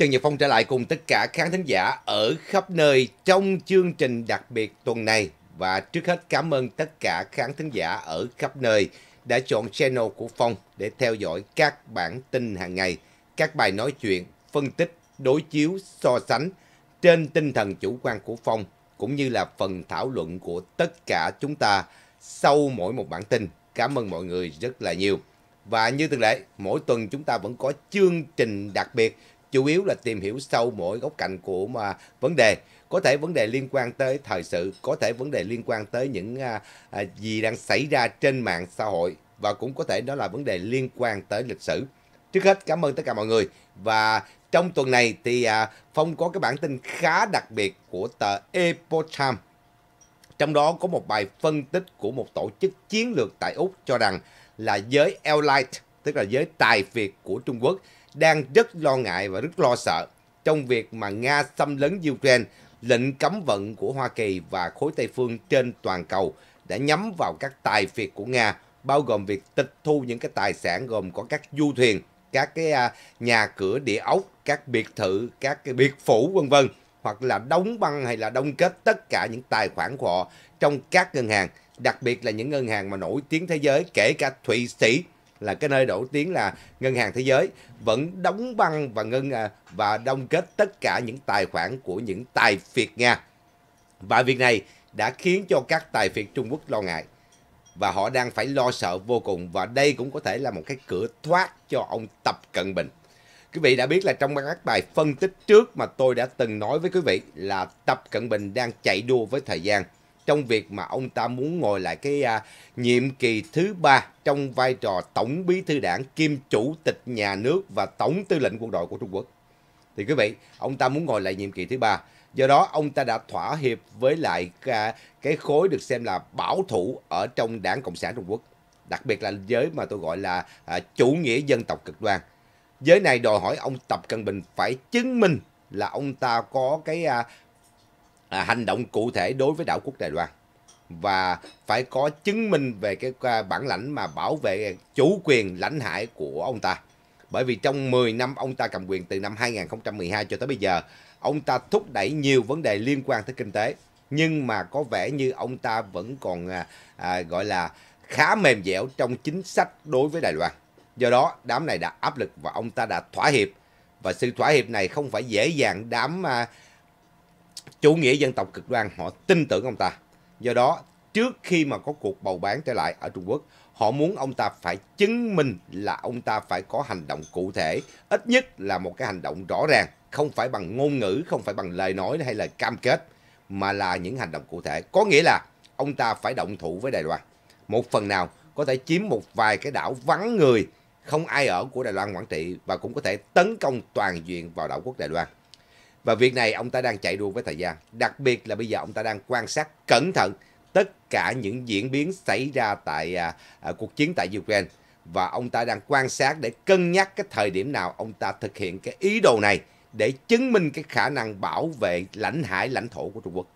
Trần Nhật Phong trở lại cùng tất cả khán thính giả ở khắp nơi trong chương trình đặc biệt tuần này. Và trước hết cảm ơn tất cả khán thính giả ở khắp nơi đã chọn channel của Phong để theo dõi các bản tin hàng ngày, các bài nói chuyện, phân tích, đối chiếu, so sánh trên tinh thần chủ quan của Phong cũng như là phần thảo luận của tất cả chúng ta sau mỗi một bản tin. Cảm ơn mọi người rất là nhiều. Và như thường lệ, mỗi tuần chúng ta vẫn có chương trình đặc biệt chủ yếu là tìm hiểu sâu mỗi góc cạnh của mà vấn đề có thể vấn đề liên quan tới thời sự có thể vấn đề liên quan tới những à, à, gì đang xảy ra trên mạng xã hội và cũng có thể đó là vấn đề liên quan tới lịch sử trước hết cảm ơn tất cả mọi người và trong tuần này thì à, phong có cái bản tin khá đặc biệt của tờ Epoch Times trong đó có một bài phân tích của một tổ chức chiến lược tại úc cho rằng là giới elite tức là giới tài việt của trung quốc đang rất lo ngại và rất lo sợ trong việc mà Nga xâm lấn Ukraine, lệnh cấm vận của Hoa Kỳ và khối Tây phương trên toàn cầu đã nhắm vào các tài phiệt của Nga, bao gồm việc tịch thu những cái tài sản gồm có các du thuyền, các cái à, nhà cửa địa ốc, các biệt thự, các cái biệt phủ vân vân hoặc là đóng băng hay là đông kết tất cả những tài khoản của họ trong các ngân hàng, đặc biệt là những ngân hàng mà nổi tiếng thế giới kể cả Thụy Sĩ là cái nơi nổi tiếng là ngân hàng thế giới vẫn đóng băng và ngân à, và đông kết tất cả những tài khoản của những tài phiệt Nga. Và việc này đã khiến cho các tài phiệt Trung Quốc lo ngại và họ đang phải lo sợ vô cùng và đây cũng có thể là một cái cửa thoát cho ông Tập Cận Bình. Quý vị đã biết là trong các bài phân tích trước mà tôi đã từng nói với quý vị là Tập Cận Bình đang chạy đua với thời gian trong việc mà ông ta muốn ngồi lại cái à, nhiệm kỳ thứ ba trong vai trò tổng bí thư đảng kim chủ tịch nhà nước và tổng tư lệnh quân đội của Trung Quốc. Thì quý vị, ông ta muốn ngồi lại nhiệm kỳ thứ ba. Do đó, ông ta đã thỏa hiệp với lại à, cái khối được xem là bảo thủ ở trong đảng Cộng sản Trung Quốc. Đặc biệt là giới mà tôi gọi là à, chủ nghĩa dân tộc cực đoan. Giới này đòi hỏi ông Tập Cận Bình phải chứng minh là ông ta có cái à, à, hành động cụ thể đối với đảo quốc Đài Loan và phải có chứng minh về cái à, bản lãnh mà bảo vệ chủ quyền lãnh hải của ông ta. Bởi vì trong 10 năm ông ta cầm quyền từ năm 2012 cho tới bây giờ, ông ta thúc đẩy nhiều vấn đề liên quan tới kinh tế. Nhưng mà có vẻ như ông ta vẫn còn à, à, gọi là khá mềm dẻo trong chính sách đối với Đài Loan. Do đó, đám này đã áp lực và ông ta đã thỏa hiệp. Và sự thỏa hiệp này không phải dễ dàng đám... À, chủ nghĩa dân tộc cực đoan họ tin tưởng ông ta. Do đó, trước khi mà có cuộc bầu bán trở lại ở Trung Quốc, họ muốn ông ta phải chứng minh là ông ta phải có hành động cụ thể, ít nhất là một cái hành động rõ ràng, không phải bằng ngôn ngữ, không phải bằng lời nói hay lời cam kết, mà là những hành động cụ thể. Có nghĩa là ông ta phải động thủ với Đài Loan. Một phần nào có thể chiếm một vài cái đảo vắng người, không ai ở của Đài Loan quản trị và cũng có thể tấn công toàn diện vào đảo quốc Đài Loan. Và việc này ông ta đang chạy đua với thời gian. Đặc biệt là bây giờ ông ta đang quan sát cẩn thận tất cả những diễn biến xảy ra tại à, à, cuộc chiến tại Ukraine. Và ông ta đang quan sát để cân nhắc cái thời điểm nào ông ta thực hiện cái ý đồ này để chứng minh cái khả năng bảo vệ lãnh hải, lãnh thổ của Trung Quốc.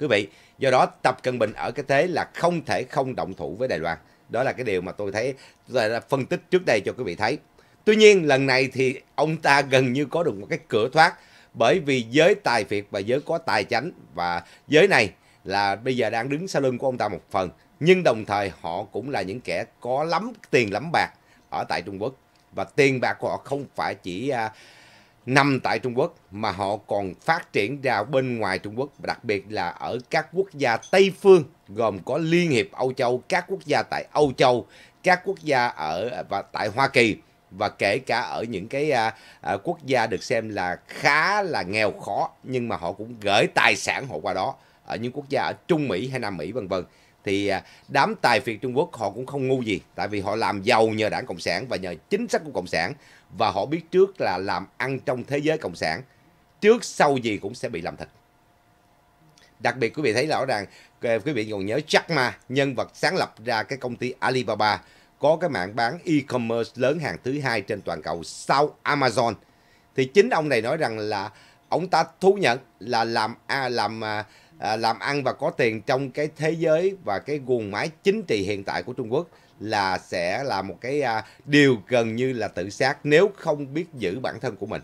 Quý vị, do đó Tập Cận Bình ở cái thế là không thể không động thủ với Đài Loan. Đó là cái điều mà tôi thấy tôi đã phân tích trước đây cho quý vị thấy. Tuy nhiên lần này thì ông ta gần như có được một cái cửa thoát bởi vì giới tài phiệt và giới có tài chánh và giới này là bây giờ đang đứng sau lưng của ông ta một phần nhưng đồng thời họ cũng là những kẻ có lắm tiền lắm bạc ở tại Trung Quốc và tiền bạc của họ không phải chỉ à, nằm tại Trung Quốc mà họ còn phát triển ra bên ngoài Trung Quốc đặc biệt là ở các quốc gia Tây phương gồm có Liên hiệp Âu Châu, các quốc gia tại Âu Châu, các quốc gia ở và tại Hoa Kỳ và kể cả ở những cái à, à, quốc gia được xem là khá là nghèo khó nhưng mà họ cũng gửi tài sản họ qua đó ở những quốc gia ở Trung Mỹ hay Nam Mỹ vân vân thì à, đám tài phiệt Trung Quốc họ cũng không ngu gì tại vì họ làm giàu nhờ đảng Cộng sản và nhờ chính sách của Cộng sản và họ biết trước là làm ăn trong thế giới Cộng sản trước sau gì cũng sẽ bị làm thịt đặc biệt quý vị thấy rõ ràng quý vị còn nhớ Jack Ma nhân vật sáng lập ra cái công ty Alibaba có cái mạng bán e-commerce lớn hàng thứ hai trên toàn cầu sau Amazon. Thì chính ông này nói rằng là ông ta thú nhận là làm à, làm à, à, làm ăn và có tiền trong cái thế giới và cái guồng máy chính trị hiện tại của Trung Quốc là sẽ là một cái à, điều gần như là tự sát nếu không biết giữ bản thân của mình.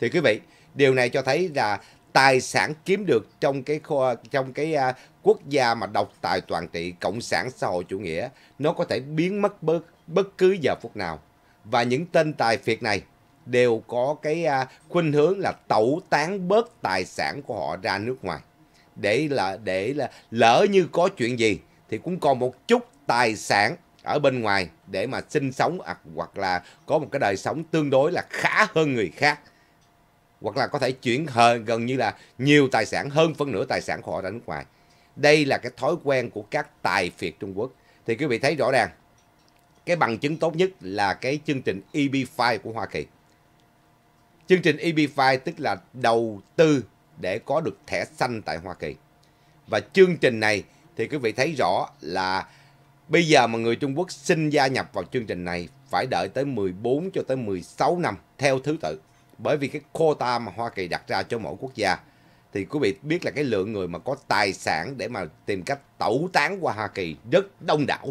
Thì quý vị, điều này cho thấy là tài sản kiếm được trong cái kho trong cái uh, quốc gia mà độc tài toàn trị cộng sản xã hội chủ nghĩa nó có thể biến mất bất bất cứ giờ phút nào và những tên tài phiệt này đều có cái uh, khuynh hướng là tẩu tán bớt tài sản của họ ra nước ngoài để là để là lỡ như có chuyện gì thì cũng còn một chút tài sản ở bên ngoài để mà sinh sống hoặc là có một cái đời sống tương đối là khá hơn người khác hoặc là có thể chuyển hơn gần như là nhiều tài sản hơn phân nửa tài sản của họ ra nước ngoài. Đây là cái thói quen của các tài phiệt Trung Quốc. Thì quý vị thấy rõ ràng, cái bằng chứng tốt nhất là cái chương trình EB5 của Hoa Kỳ. Chương trình EB5 tức là đầu tư để có được thẻ xanh tại Hoa Kỳ. Và chương trình này thì quý vị thấy rõ là bây giờ mà người Trung Quốc xin gia nhập vào chương trình này phải đợi tới 14 cho tới 16 năm theo thứ tự bởi vì cái quota mà Hoa Kỳ đặt ra cho mỗi quốc gia thì quý vị biết là cái lượng người mà có tài sản để mà tìm cách tẩu tán qua Hoa Kỳ rất đông đảo.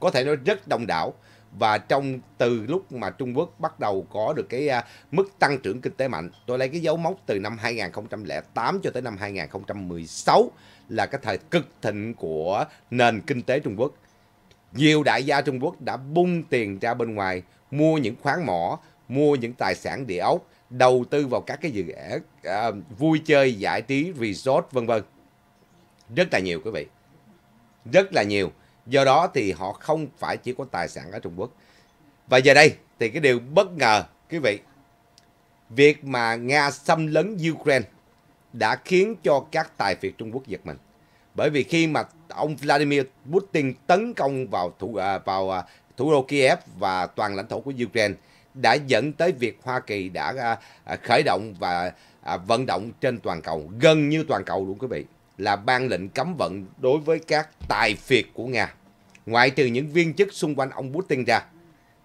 Có thể nói rất đông đảo và trong từ lúc mà Trung Quốc bắt đầu có được cái uh, mức tăng trưởng kinh tế mạnh, tôi lấy cái dấu mốc từ năm 2008 cho tới năm 2016 là cái thời cực thịnh của nền kinh tế Trung Quốc. Nhiều đại gia Trung Quốc đã bung tiền ra bên ngoài mua những khoáng mỏ, mua những tài sản địa ốc, đầu tư vào các cái dự án à, vui chơi, giải trí, resort vân vân. Rất là nhiều quý vị. Rất là nhiều. Do đó thì họ không phải chỉ có tài sản ở Trung Quốc. Và giờ đây thì cái điều bất ngờ quý vị, việc mà Nga xâm lấn Ukraine đã khiến cho các tài phiệt Trung Quốc giật mình. Bởi vì khi mà ông Vladimir Putin tấn công vào thủ à, vào à, thủ đô Kiev và toàn lãnh thổ của Ukraine đã dẫn tới việc Hoa Kỳ đã à, à, khởi động và à, vận động trên toàn cầu, gần như toàn cầu luôn quý vị, là ban lệnh cấm vận đối với các tài phiệt của Nga. Ngoại trừ những viên chức xung quanh ông Putin ra,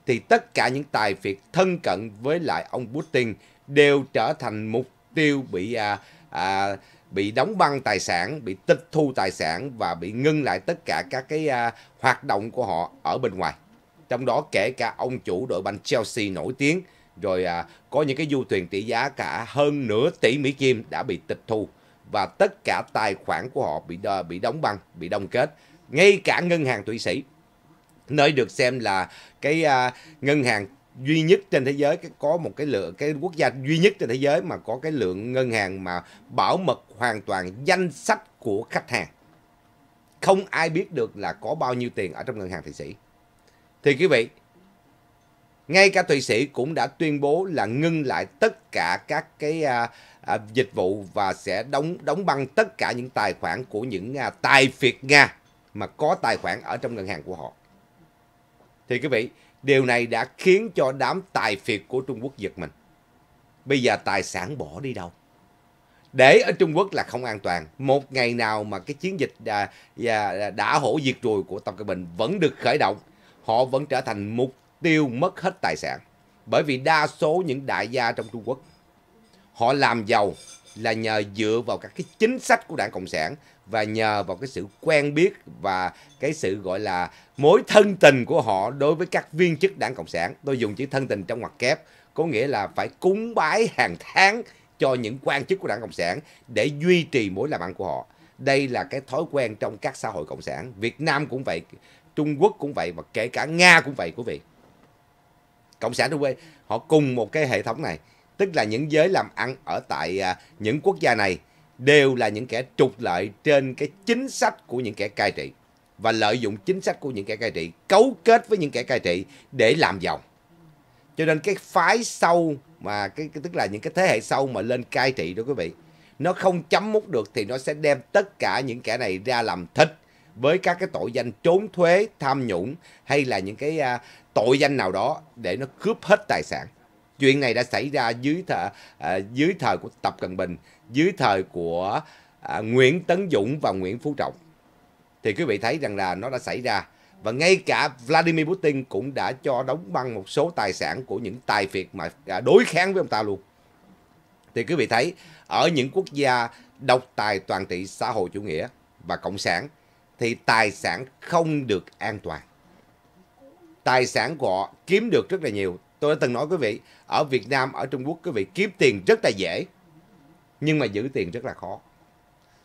thì tất cả những tài phiệt thân cận với lại ông Putin đều trở thành mục tiêu bị à, à, bị đóng băng tài sản, bị tịch thu tài sản và bị ngưng lại tất cả các cái à, hoạt động của họ ở bên ngoài. Trong đó kể cả ông chủ đội banh Chelsea nổi tiếng, rồi à, có những cái du thuyền trị giá cả hơn nửa tỷ Mỹ Kim đã bị tịch thu và tất cả tài khoản của họ bị đo, bị đóng băng, bị đông kết. Ngay cả ngân hàng Thụy Sĩ, nơi được xem là cái à, ngân hàng duy nhất trên thế giới có một cái lượng cái quốc gia duy nhất trên thế giới mà có cái lượng ngân hàng mà bảo mật hoàn toàn danh sách của khách hàng không ai biết được là có bao nhiêu tiền ở trong ngân hàng thụy sĩ thì quý vị, ngay cả Thụy Sĩ cũng đã tuyên bố là ngưng lại tất cả các cái à, à, dịch vụ và sẽ đóng đóng băng tất cả những tài khoản của những à, tài phiệt Nga mà có tài khoản ở trong ngân hàng của họ. Thì quý vị, điều này đã khiến cho đám tài phiệt của Trung Quốc giật mình. Bây giờ tài sản bỏ đi đâu? Để ở Trung Quốc là không an toàn. Một ngày nào mà cái chiến dịch đã, à, đã hổ diệt rồi của Tập Cận Bình vẫn được khởi động họ vẫn trở thành mục tiêu mất hết tài sản. Bởi vì đa số những đại gia trong Trung Quốc, họ làm giàu là nhờ dựa vào các cái chính sách của đảng Cộng sản và nhờ vào cái sự quen biết và cái sự gọi là mối thân tình của họ đối với các viên chức đảng Cộng sản. Tôi dùng chữ thân tình trong ngoặc kép, có nghĩa là phải cúng bái hàng tháng cho những quan chức của đảng Cộng sản để duy trì mối làm ăn của họ. Đây là cái thói quen trong các xã hội Cộng sản. Việt Nam cũng vậy. Trung Quốc cũng vậy và kể cả Nga cũng vậy quý vị. Cộng sản Trung Quốc họ cùng một cái hệ thống này, tức là những giới làm ăn ở tại à, những quốc gia này đều là những kẻ trục lợi trên cái chính sách của những kẻ cai trị và lợi dụng chính sách của những kẻ cai trị cấu kết với những kẻ cai trị để làm giàu. Cho nên cái phái sâu mà cái, cái tức là những cái thế hệ sau mà lên cai trị đó quý vị, nó không chấm mút được thì nó sẽ đem tất cả những kẻ này ra làm thịt với các cái tội danh trốn thuế, tham nhũng hay là những cái à, tội danh nào đó để nó cướp hết tài sản. Chuyện này đã xảy ra dưới thời à, dưới thời của Tập Cận Bình, dưới thời của à, Nguyễn Tấn Dũng và Nguyễn Phú Trọng. Thì quý vị thấy rằng là nó đã xảy ra và ngay cả Vladimir Putin cũng đã cho đóng băng một số tài sản của những tài phiệt mà à, đối kháng với ông ta luôn. Thì quý vị thấy ở những quốc gia độc tài toàn trị xã hội chủ nghĩa và cộng sản thì tài sản không được an toàn. Tài sản của họ kiếm được rất là nhiều. Tôi đã từng nói quý vị, ở Việt Nam, ở Trung Quốc quý vị kiếm tiền rất là dễ, nhưng mà giữ tiền rất là khó.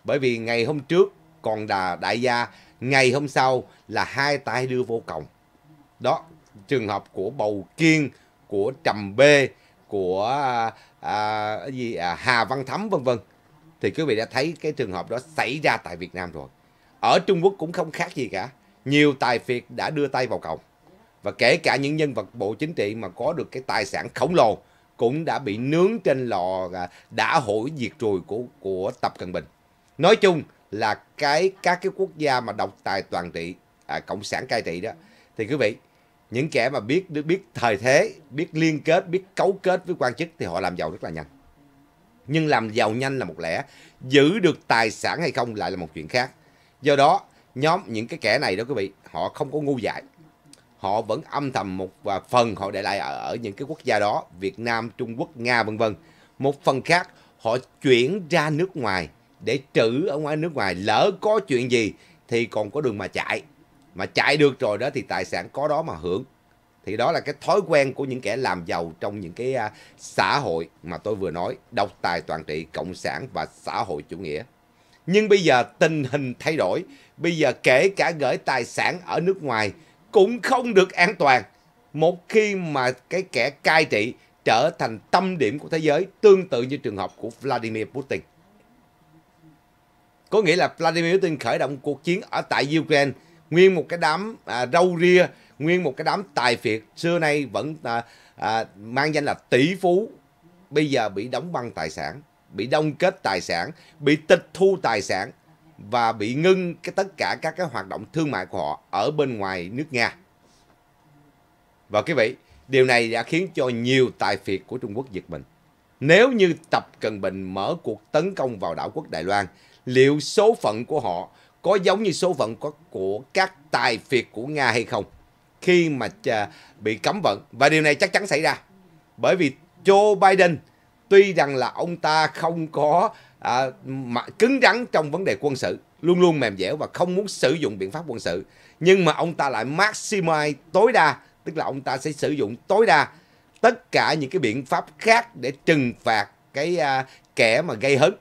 Bởi vì ngày hôm trước còn là đại gia, ngày hôm sau là hai tay đưa vô cổng. Đó, trường hợp của Bầu Kiên, của Trầm B, của à, à gì à, Hà Văn Thắm vân vân thì quý vị đã thấy cái trường hợp đó xảy ra tại Việt Nam rồi. Ở Trung Quốc cũng không khác gì cả. Nhiều tài phiệt đã đưa tay vào cổng. Và kể cả những nhân vật bộ chính trị mà có được cái tài sản khổng lồ cũng đã bị nướng trên lò à, đã hủi diệt trùi của của Tập Cận Bình. Nói chung là cái các cái quốc gia mà độc tài toàn trị, à, cộng sản cai trị đó thì quý vị những kẻ mà biết biết thời thế, biết liên kết, biết cấu kết với quan chức thì họ làm giàu rất là nhanh. Nhưng làm giàu nhanh là một lẽ, giữ được tài sản hay không lại là một chuyện khác do đó nhóm những cái kẻ này đó quý vị họ không có ngu dại họ vẫn âm thầm một và phần họ để lại ở, ở những cái quốc gia đó Việt Nam Trung Quốc Nga vân vân một phần khác họ chuyển ra nước ngoài để trữ ở ngoài nước ngoài lỡ có chuyện gì thì còn có đường mà chạy mà chạy được rồi đó thì tài sản có đó mà hưởng thì đó là cái thói quen của những kẻ làm giàu trong những cái à, xã hội mà tôi vừa nói độc tài toàn trị cộng sản và xã hội chủ nghĩa nhưng bây giờ tình hình thay đổi, bây giờ kể cả gửi tài sản ở nước ngoài cũng không được an toàn. Một khi mà cái kẻ cai trị trở thành tâm điểm của thế giới tương tự như trường hợp của Vladimir Putin. Có nghĩa là Vladimir Putin khởi động cuộc chiến ở tại Ukraine, nguyên một cái đám à, râu ria, nguyên một cái đám tài phiệt xưa nay vẫn à, à, mang danh là tỷ phú, bây giờ bị đóng băng tài sản bị đông kết tài sản, bị tịch thu tài sản và bị ngưng cái tất cả các cái hoạt động thương mại của họ ở bên ngoài nước Nga. Và quý vị, điều này đã khiến cho nhiều tài phiệt của Trung Quốc giật mình. Nếu như Tập Cận Bình mở cuộc tấn công vào đảo quốc Đài Loan, liệu số phận của họ có giống như số phận của, của các tài phiệt của Nga hay không? Khi mà à, bị cấm vận, và điều này chắc chắn xảy ra. Bởi vì Joe Biden tuy rằng là ông ta không có à, cứng rắn trong vấn đề quân sự luôn luôn mềm dẻo và không muốn sử dụng biện pháp quân sự nhưng mà ông ta lại maximize tối đa tức là ông ta sẽ sử dụng tối đa tất cả những cái biện pháp khác để trừng phạt cái à, kẻ mà gây hấn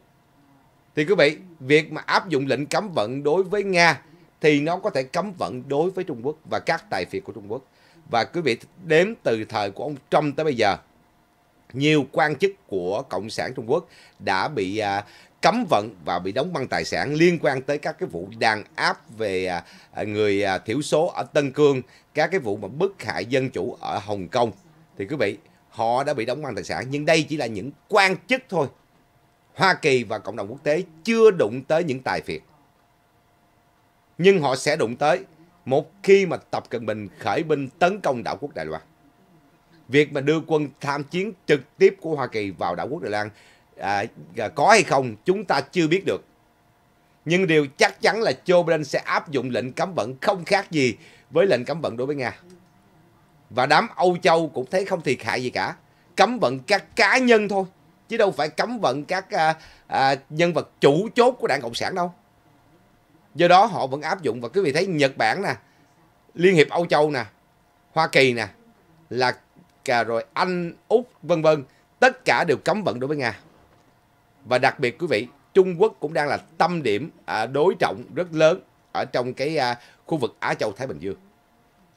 thì quý vị việc mà áp dụng lệnh cấm vận đối với nga thì nó có thể cấm vận đối với trung quốc và các tài phiệt của trung quốc và quý vị đếm từ thời của ông trump tới bây giờ nhiều quan chức của Cộng sản Trung Quốc đã bị à, cấm vận và bị đóng băng tài sản liên quan tới các cái vụ đàn áp về à, à, người à, thiểu số ở Tân Cương, các cái vụ mà bức hại dân chủ ở Hồng Kông. Thì quý vị, họ đã bị đóng băng tài sản nhưng đây chỉ là những quan chức thôi. Hoa Kỳ và cộng đồng quốc tế chưa đụng tới những tài phiệt. Nhưng họ sẽ đụng tới một khi mà Tập Cận Bình khởi binh tấn công đảo quốc Đài Loan việc mà đưa quân tham chiến trực tiếp của Hoa Kỳ vào đảo quốc Đài Loan à, à, có hay không chúng ta chưa biết được. Nhưng điều chắc chắn là Joe Biden sẽ áp dụng lệnh cấm vận không khác gì với lệnh cấm vận đối với Nga. Và đám Âu Châu cũng thấy không thiệt hại gì cả. Cấm vận các cá nhân thôi. Chứ đâu phải cấm vận các à, à, nhân vật chủ chốt của đảng Cộng sản đâu. Do đó họ vẫn áp dụng và quý vị thấy Nhật Bản nè, Liên hiệp Âu Châu nè, Hoa Kỳ nè là cà rồi Anh, Úc vân vân, tất cả đều cấm vận đối với Nga. Và đặc biệt quý vị, Trung Quốc cũng đang là tâm điểm à, đối trọng rất lớn ở trong cái à, khu vực Á Châu Thái Bình Dương.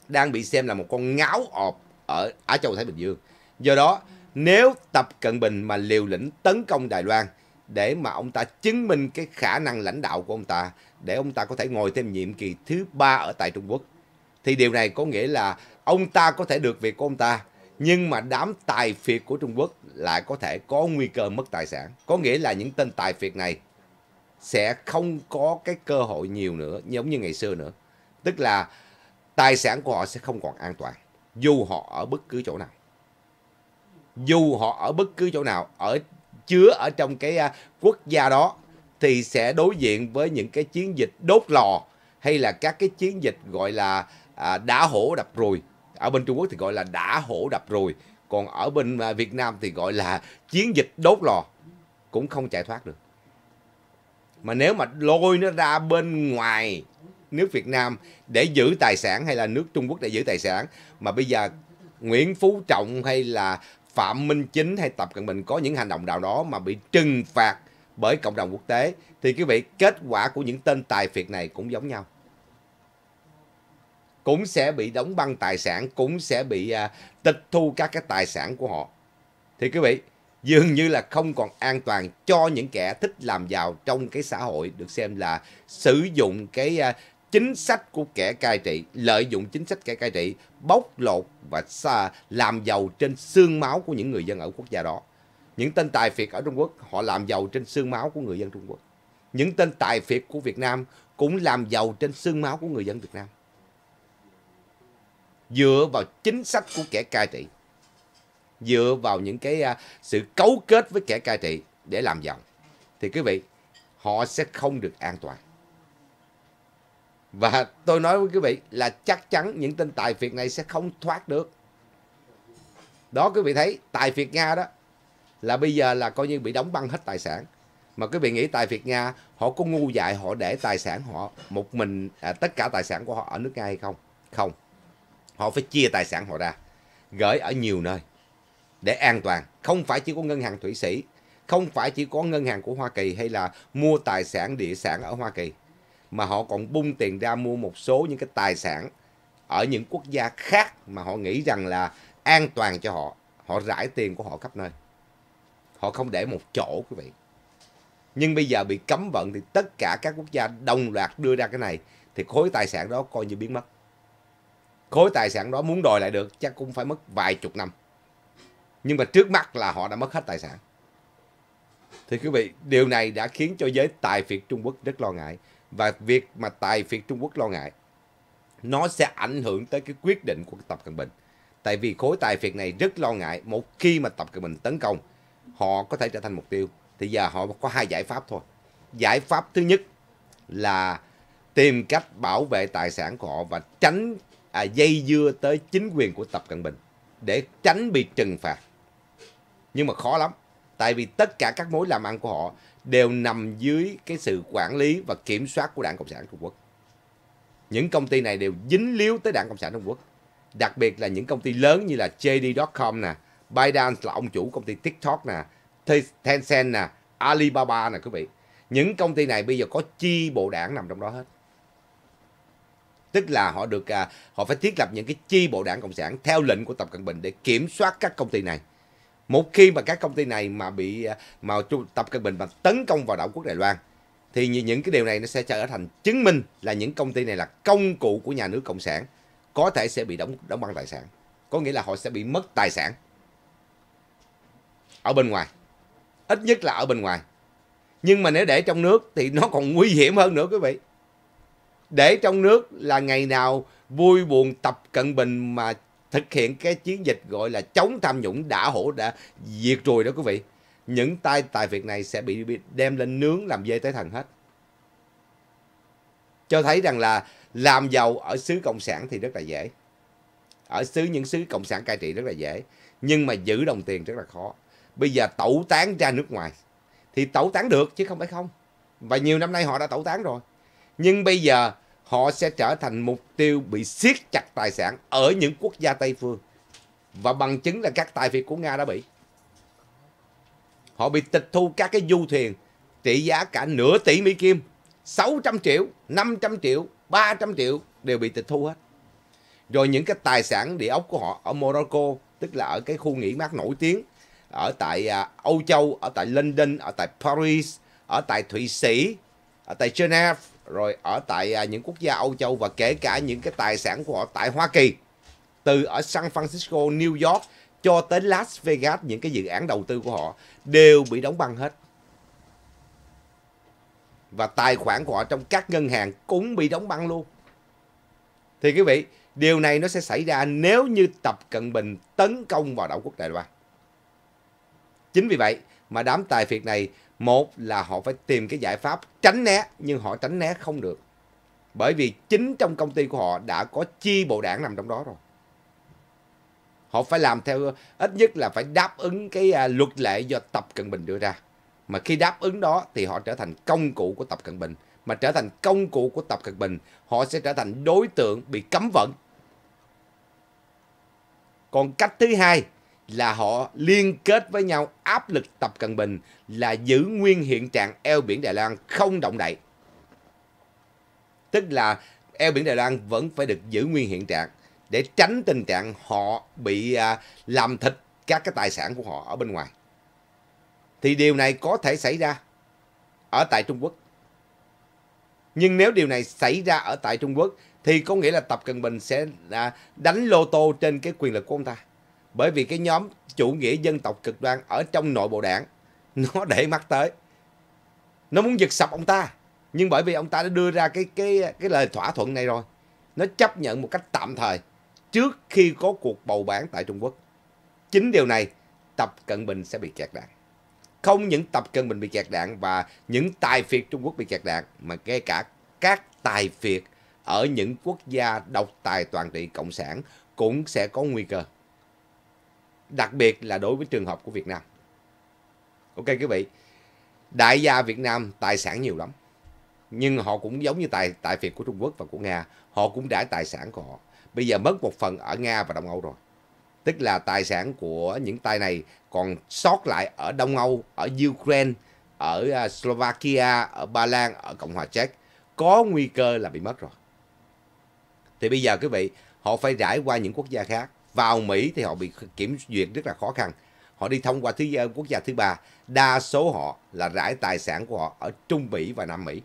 Đang bị xem là một con ngáo ọp ở Á Châu Thái Bình Dương. Do đó, nếu Tập Cận Bình mà liều lĩnh tấn công Đài Loan để mà ông ta chứng minh cái khả năng lãnh đạo của ông ta để ông ta có thể ngồi thêm nhiệm kỳ thứ ba ở tại Trung Quốc thì điều này có nghĩa là ông ta có thể được việc của ông ta nhưng mà đám tài phiệt của Trung Quốc lại có thể có nguy cơ mất tài sản. Có nghĩa là những tên tài phiệt này sẽ không có cái cơ hội nhiều nữa, giống như ngày xưa nữa. Tức là tài sản của họ sẽ không còn an toàn, dù họ ở bất cứ chỗ nào. Dù họ ở bất cứ chỗ nào, ở chứa ở trong cái à, quốc gia đó, thì sẽ đối diện với những cái chiến dịch đốt lò hay là các cái chiến dịch gọi là à, đá hổ đập rùi ở bên Trung Quốc thì gọi là đã hổ đập rồi còn ở bên à, Việt Nam thì gọi là chiến dịch đốt lò cũng không chạy thoát được mà nếu mà lôi nó ra bên ngoài nước Việt Nam để giữ tài sản hay là nước Trung Quốc để giữ tài sản mà bây giờ Nguyễn Phú Trọng hay là Phạm Minh Chính hay Tập Cận Bình có những hành động nào đó mà bị trừng phạt bởi cộng đồng quốc tế thì quý vị kết quả của những tên tài phiệt này cũng giống nhau cũng sẽ bị đóng băng tài sản, cũng sẽ bị à, tịch thu các cái tài sản của họ. Thì quý vị, dường như là không còn an toàn cho những kẻ thích làm giàu trong cái xã hội được xem là sử dụng cái à, chính sách của kẻ cai trị, lợi dụng chính sách kẻ cai trị bóc lột và xa, làm giàu trên xương máu của những người dân ở quốc gia đó. Những tên tài phiệt ở Trung Quốc họ làm giàu trên xương máu của người dân Trung Quốc. Những tên tài phiệt của Việt Nam cũng làm giàu trên xương máu của người dân Việt Nam dựa vào chính sách của kẻ cai trị dựa vào những cái à, sự cấu kết với kẻ cai trị để làm giàu thì quý vị họ sẽ không được an toàn và tôi nói với quý vị là chắc chắn những tên tài phiệt này sẽ không thoát được đó quý vị thấy tài phiệt nga đó là bây giờ là coi như bị đóng băng hết tài sản mà quý vị nghĩ tài phiệt Nga họ có ngu dại họ để tài sản họ một mình à, tất cả tài sản của họ ở nước Nga hay không? Không. Họ phải chia tài sản họ ra, gửi ở nhiều nơi để an toàn. Không phải chỉ có ngân hàng Thụy Sĩ, không phải chỉ có ngân hàng của Hoa Kỳ hay là mua tài sản địa sản ở Hoa Kỳ, mà họ còn bung tiền ra mua một số những cái tài sản ở những quốc gia khác mà họ nghĩ rằng là an toàn cho họ. Họ rải tiền của họ khắp nơi. Họ không để một chỗ quý vị. Nhưng bây giờ bị cấm vận thì tất cả các quốc gia đồng loạt đưa ra cái này thì khối tài sản đó coi như biến mất khối tài sản đó muốn đòi lại được chắc cũng phải mất vài chục năm nhưng mà trước mắt là họ đã mất hết tài sản thì quý vị điều này đã khiến cho giới tài phiệt Trung Quốc rất lo ngại và việc mà tài phiệt Trung Quốc lo ngại nó sẽ ảnh hưởng tới cái quyết định của Tập Cận Bình tại vì khối tài phiệt này rất lo ngại một khi mà Tập Cận Bình tấn công họ có thể trở thành mục tiêu thì giờ họ có hai giải pháp thôi giải pháp thứ nhất là tìm cách bảo vệ tài sản của họ và tránh à, dây dưa tới chính quyền của Tập Cận Bình để tránh bị trừng phạt. Nhưng mà khó lắm, tại vì tất cả các mối làm ăn của họ đều nằm dưới cái sự quản lý và kiểm soát của Đảng Cộng sản Trung Quốc. Những công ty này đều dính líu tới Đảng Cộng sản Trung Quốc. Đặc biệt là những công ty lớn như là JD.com nè, ByteDance là ông chủ công ty TikTok nè, Tencent nè, Alibaba nè quý vị. Những công ty này bây giờ có chi bộ đảng nằm trong đó hết tức là họ được à, họ phải thiết lập những cái chi bộ đảng cộng sản theo lệnh của tập cận bình để kiểm soát các công ty này một khi mà các công ty này mà bị à, mà tập cận bình mà tấn công vào đảo quốc đài loan thì những cái điều này nó sẽ trở thành chứng minh là những công ty này là công cụ của nhà nước cộng sản có thể sẽ bị đóng đóng băng tài sản có nghĩa là họ sẽ bị mất tài sản ở bên ngoài ít nhất là ở bên ngoài nhưng mà nếu để trong nước thì nó còn nguy hiểm hơn nữa quý vị để trong nước là ngày nào vui buồn tập cận bình mà thực hiện cái chiến dịch gọi là chống tham nhũng đã hổ đã diệt trùi đó quý vị những tay tài việc này sẽ bị đem lên nướng làm dây tới thần hết cho thấy rằng là làm giàu ở xứ cộng sản thì rất là dễ ở xứ những xứ cộng sản cai trị rất là dễ nhưng mà giữ đồng tiền rất là khó bây giờ tẩu tán ra nước ngoài thì tẩu tán được chứ không phải không và nhiều năm nay họ đã tẩu tán rồi nhưng bây giờ họ sẽ trở thành mục tiêu bị siết chặt tài sản ở những quốc gia Tây phương. Và bằng chứng là các tài phiệt của Nga đã bị. Họ bị tịch thu các cái du thuyền trị giá cả nửa tỷ Mỹ Kim, 600 triệu, 500 triệu, 300 triệu đều bị tịch thu hết. Rồi những cái tài sản địa ốc của họ ở Morocco, tức là ở cái khu nghỉ mát nổi tiếng, ở tại à, Âu Châu, ở tại London, ở tại Paris, ở tại Thụy Sĩ, ở tại Geneva, rồi ở tại à, những quốc gia Âu Châu và kể cả những cái tài sản của họ tại Hoa Kỳ từ ở San Francisco, New York cho tới Las Vegas những cái dự án đầu tư của họ đều bị đóng băng hết và tài khoản của họ trong các ngân hàng cũng bị đóng băng luôn thì quý vị điều này nó sẽ xảy ra nếu như Tập Cận Bình tấn công vào đảo quốc Đài Loan chính vì vậy mà đám tài phiệt này một là họ phải tìm cái giải pháp tránh né nhưng họ tránh né không được bởi vì chính trong công ty của họ đã có chi bộ đảng nằm trong đó rồi họ phải làm theo ít nhất là phải đáp ứng cái à, luật lệ do tập cận bình đưa ra mà khi đáp ứng đó thì họ trở thành công cụ của tập cận bình mà trở thành công cụ của tập cận bình họ sẽ trở thành đối tượng bị cấm vận còn cách thứ hai là họ liên kết với nhau áp lực Tập Cận Bình là giữ nguyên hiện trạng eo biển Đài Loan không động đậy. Tức là eo biển Đài Loan vẫn phải được giữ nguyên hiện trạng để tránh tình trạng họ bị à, làm thịt các cái tài sản của họ ở bên ngoài. Thì điều này có thể xảy ra ở tại Trung Quốc. Nhưng nếu điều này xảy ra ở tại Trung Quốc thì có nghĩa là Tập Cận Bình sẽ à, đánh lô tô trên cái quyền lực của ông ta bởi vì cái nhóm chủ nghĩa dân tộc cực đoan ở trong nội bộ đảng nó để mắt tới nó muốn giật sập ông ta nhưng bởi vì ông ta đã đưa ra cái cái cái lời thỏa thuận này rồi nó chấp nhận một cách tạm thời trước khi có cuộc bầu bán tại Trung Quốc chính điều này Tập Cận Bình sẽ bị kẹt đạn không những Tập Cận Bình bị kẹt đạn và những tài phiệt Trung Quốc bị kẹt đạn mà ngay cả các tài phiệt ở những quốc gia độc tài toàn trị cộng sản cũng sẽ có nguy cơ đặc biệt là đối với trường hợp của Việt Nam. Ok quý vị, đại gia Việt Nam tài sản nhiều lắm. Nhưng họ cũng giống như tài tài phiệt của Trung Quốc và của Nga, họ cũng đã tài sản của họ. Bây giờ mất một phần ở Nga và Đông Âu rồi. Tức là tài sản của những tay này còn sót lại ở Đông Âu, ở Ukraine, ở à, Slovakia, ở Ba Lan, ở Cộng hòa Czech có nguy cơ là bị mất rồi. Thì bây giờ quý vị, họ phải trải qua những quốc gia khác vào Mỹ thì họ bị kiểm duyệt rất là khó khăn. Họ đi thông qua thứ ờ, quốc gia thứ ba, đa số họ là rải tài sản của họ ở Trung Mỹ và Nam Mỹ.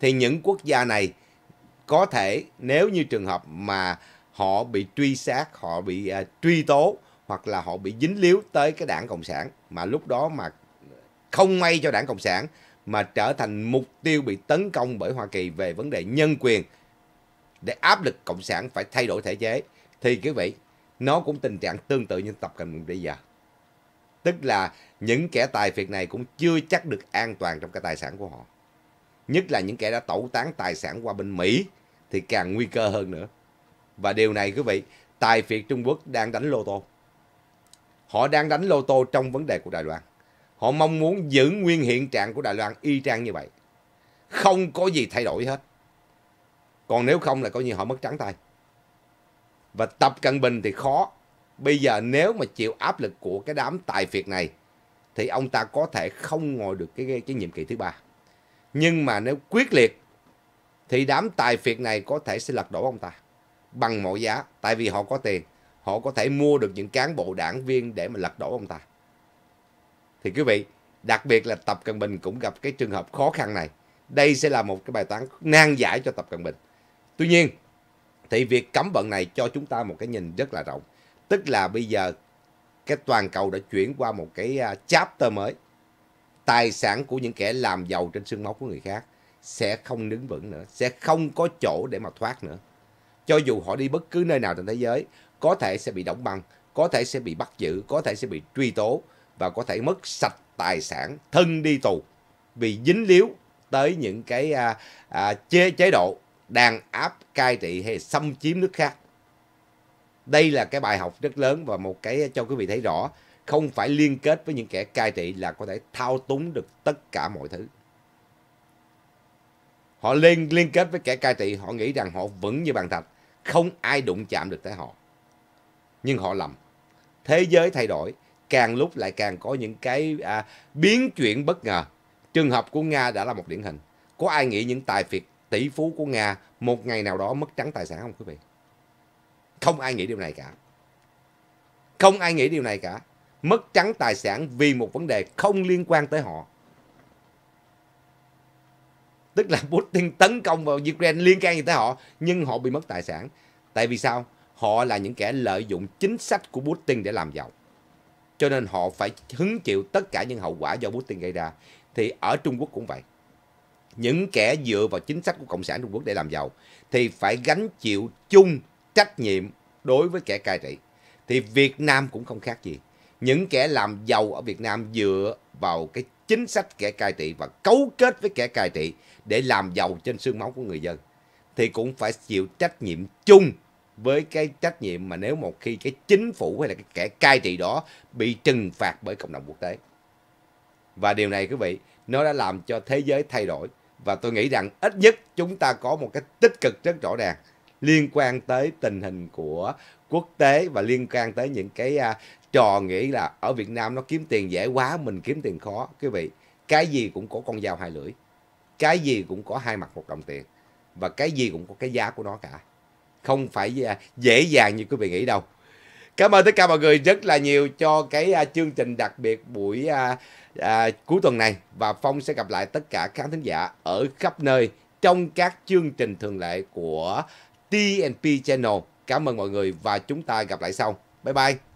Thì những quốc gia này có thể nếu như trường hợp mà họ bị truy sát, họ bị uh, truy tố hoặc là họ bị dính líu tới cái đảng Cộng sản mà lúc đó mà không may cho đảng Cộng sản mà trở thành mục tiêu bị tấn công bởi Hoa Kỳ về vấn đề nhân quyền để áp lực Cộng sản phải thay đổi thể chế thì quý vị nó cũng tình trạng tương tự như Tập Cận Bình bây giờ. Tức là những kẻ tài phiệt này cũng chưa chắc được an toàn trong cái tài sản của họ. Nhất là những kẻ đã tẩu tán tài sản qua bên Mỹ thì càng nguy cơ hơn nữa. Và điều này quý vị, tài phiệt Trung Quốc đang đánh lô tô. Họ đang đánh lô tô trong vấn đề của Đài Loan. Họ mong muốn giữ nguyên hiện trạng của Đài Loan y trang như vậy. Không có gì thay đổi hết. Còn nếu không là coi như họ mất trắng tay. Và Tập Cận Bình thì khó. Bây giờ nếu mà chịu áp lực của cái đám tài phiệt này thì ông ta có thể không ngồi được cái, cái, nhiệm kỳ thứ ba. Nhưng mà nếu quyết liệt thì đám tài phiệt này có thể sẽ lật đổ ông ta bằng mọi giá. Tại vì họ có tiền, họ có thể mua được những cán bộ đảng viên để mà lật đổ ông ta. Thì quý vị, đặc biệt là Tập Cận Bình cũng gặp cái trường hợp khó khăn này. Đây sẽ là một cái bài toán nan giải cho Tập Cận Bình. Tuy nhiên, thì việc cấm vận này cho chúng ta một cái nhìn rất là rộng. Tức là bây giờ cái toàn cầu đã chuyển qua một cái à, chapter mới. Tài sản của những kẻ làm giàu trên xương máu của người khác sẽ không đứng vững nữa, sẽ không có chỗ để mà thoát nữa. Cho dù họ đi bất cứ nơi nào trên thế giới, có thể sẽ bị đóng băng, có thể sẽ bị bắt giữ, có thể sẽ bị truy tố và có thể mất sạch tài sản, thân đi tù vì dính líu tới những cái à, à, chế chế độ đàn áp cai trị hay xâm chiếm nước khác đây là cái bài học rất lớn và một cái cho quý vị thấy rõ không phải liên kết với những kẻ cai trị là có thể thao túng được tất cả mọi thứ họ liên liên kết với kẻ cai trị họ nghĩ rằng họ vững như bàn thạch không ai đụng chạm được tới họ nhưng họ lầm thế giới thay đổi càng lúc lại càng có những cái à, biến chuyển bất ngờ trường hợp của nga đã là một điển hình có ai nghĩ những tài phiệt tỷ phú của Nga một ngày nào đó mất trắng tài sản không quý vị? Không ai nghĩ điều này cả. Không ai nghĩ điều này cả. Mất trắng tài sản vì một vấn đề không liên quan tới họ. Tức là Putin tấn công vào Ukraine liên quan gì tới họ, nhưng họ bị mất tài sản. Tại vì sao? Họ là những kẻ lợi dụng chính sách của Putin để làm giàu. Cho nên họ phải hứng chịu tất cả những hậu quả do Putin gây ra. Thì ở Trung Quốc cũng vậy những kẻ dựa vào chính sách của Cộng sản Trung Quốc để làm giàu thì phải gánh chịu chung trách nhiệm đối với kẻ cai trị. Thì Việt Nam cũng không khác gì. Những kẻ làm giàu ở Việt Nam dựa vào cái chính sách kẻ cai trị và cấu kết với kẻ cai trị để làm giàu trên xương máu của người dân thì cũng phải chịu trách nhiệm chung với cái trách nhiệm mà nếu một khi cái chính phủ hay là cái kẻ cai trị đó bị trừng phạt bởi cộng đồng quốc tế. Và điều này quý vị, nó đã làm cho thế giới thay đổi và tôi nghĩ rằng ít nhất chúng ta có một cái tích cực rất rõ ràng liên quan tới tình hình của quốc tế và liên quan tới những cái uh, trò nghĩ là ở Việt Nam nó kiếm tiền dễ quá mình kiếm tiền khó quý vị cái gì cũng có con dao hai lưỡi cái gì cũng có hai mặt một đồng tiền và cái gì cũng có cái giá của nó cả không phải à, dễ dàng như quý vị nghĩ đâu cảm ơn tất cả mọi người rất là nhiều cho cái à, chương trình đặc biệt buổi uh, uh, cuối tuần này và phong sẽ gặp lại tất cả khán thính giả ở khắp nơi trong các chương trình thường lệ của TNP Channel. Cảm ơn mọi người và chúng ta gặp lại sau. Bye bye.